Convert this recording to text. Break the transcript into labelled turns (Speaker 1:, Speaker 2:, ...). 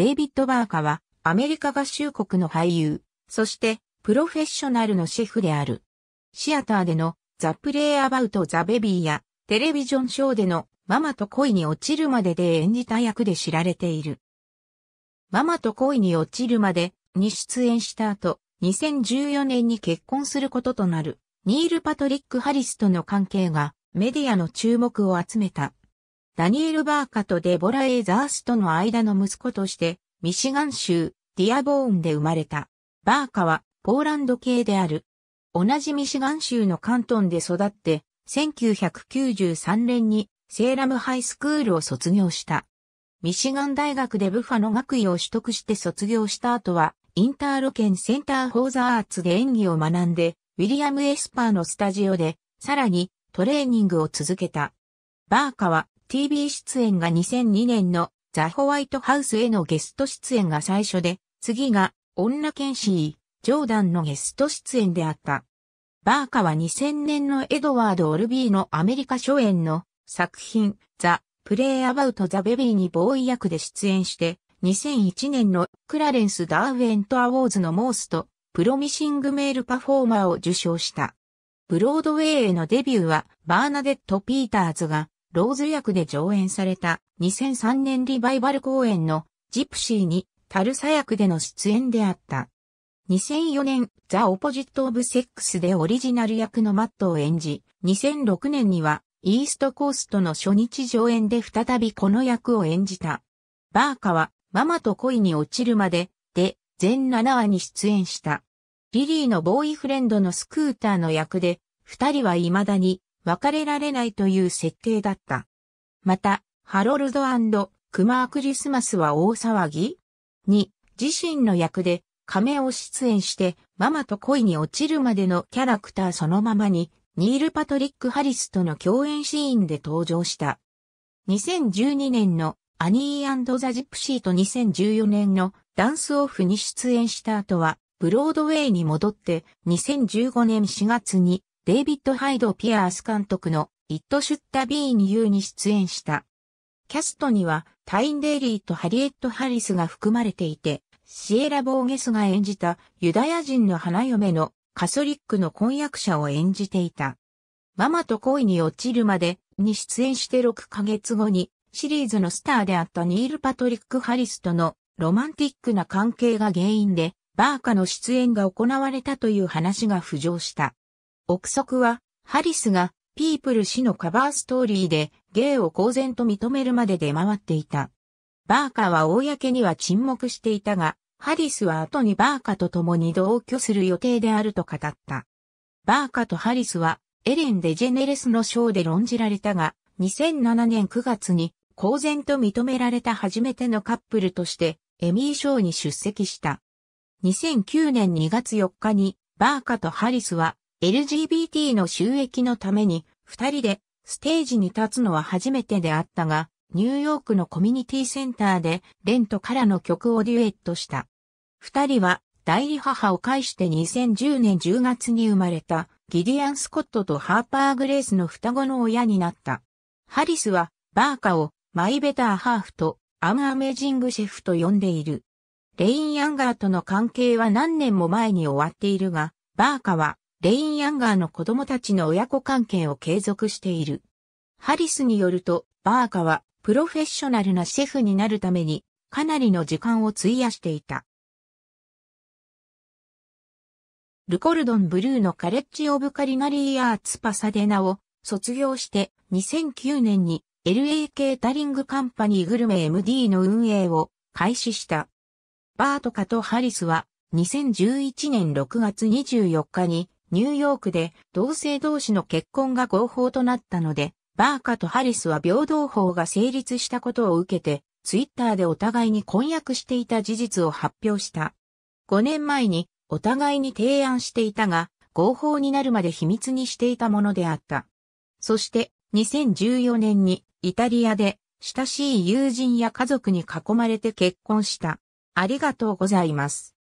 Speaker 1: デイビッド・バーカは、アメリカ合衆国の俳優、そして、プロフェッショナルのシェフである。シアターでの、ザ・プレイ・アバウト・ザ・ベビーや、テレビジョンショーでの、ママと恋に落ちるまでで演じた役で知られている。ママと恋に落ちるまでに出演した後、2014年に結婚することとなる、ニール・パトリック・ハリスとの関係が、メディアの注目を集めた。ダニエル・バーカとデボラ・エイザースとの間の息子として、ミシガン州、ディアボーンで生まれた。バーカは、ポーランド系である。同じミシガン州のカントンで育って、1993年にセーラムハイスクールを卒業した。ミシガン大学でブファの学位を取得して卒業した後は、インターロケンセンター・フォー・ザ・アーツで演技を学んで、ウィリアム・エスパーのスタジオで、さらにトレーニングを続けた。バーカは TV 出演が2002年のザ・ホワイトハウスへのゲスト出演が最初で、次が女剣士ジョーダンのゲスト出演であった。バーカは2000年のエドワード・オルビーのアメリカ初演の作品ザ・プレイ・アバウト・ザ・ベビーにボーイ役で出演して、2001年のクラレンス・ダーウェント・アウォーズのモースト、プロミシングメール・パフォーマーを受賞した。ブロードウェイへのデビューはバーナデット・ピーターズがローズ役で上演された2003年リバイバル公演のジプシーにタルサ役での出演であった。2004年、ザ・オポジット・オブ・セックスでオリジナル役のマットを演じ、2006年には、イーストコーストの初日上演で再びこの役を演じた。バーカは、ママと恋に落ちるまで、で、全7話に出演した。リリーのボーイフレンドのスクーターの役で、二人は未だに別れられないという設定だった。また、ハロルドクマークリスマスは大騒ぎに、自身の役で亀を出演してママと恋に落ちるまでのキャラクターそのままにニール・パトリック・ハリスとの共演シーンで登場した。2012年のアニーザ・ジプシーと2014年のダンスオフに出演した後は、ブロードウェイに戻って2015年4月にデイビッド・ハイド・ピアース監督のイット・シュッタ・ビーン・ユーに出演した。キャストにはタイン・デイリーとハリエット・ハリスが含まれていて、シエラ・ボーゲスが演じたユダヤ人の花嫁のカソリックの婚約者を演じていた。ママと恋に落ちるまでに出演して6ヶ月後にシリーズのスターであったニール・パトリック・ハリスとのロマンティックな関係が原因でバーカの出演が行われたという話が浮上した。憶測は、ハリスが、ピープル氏のカバーストーリーで、ゲイを公然と認めるまで出回っていた。バーカは公には沈黙していたが、ハリスは後にバーカと共に同居する予定であると語った。バーカとハリスは、エレン・デジェネレスのショーで論じられたが、2007年9月に公然と認められた初めてのカップルとして、エミー賞に出席した。2009年2月4日に、バーカとハリスは、LGBT の収益のために二人でステージに立つのは初めてであったが、ニューヨークのコミュニティセンターでレントからの曲をデュエットした。二人は代理母を介して2010年10月に生まれたギディアン・スコットとハーパー・グレースの双子の親になった。ハリスはバーカをマイ・ベター・ハーフとアム・アメジング・シェフと呼んでいる。レイン・アンガーとの関係は何年も前に終わっているが、バーカはレイン・ヤンガーの子供たちの親子関係を継続している。ハリスによると、バーカはプロフェッショナルなシェフになるためにかなりの時間を費やしていた。ルコルドン・ブルーのカレッジ・オブ・カリナリー・アーツ・パサデナを卒業して2009年に LA 系タリングカンパニーグルメ MD の運営を開始した。バートカとハリスは2011年6月24日にニューヨークで同性同士の結婚が合法となったので、バーカとハリスは平等法が成立したことを受けて、ツイッターでお互いに婚約していた事実を発表した。5年前にお互いに提案していたが、合法になるまで秘密にしていたものであった。そして2014年にイタリアで親しい友人や家族に囲まれて結婚した。ありがとうございます。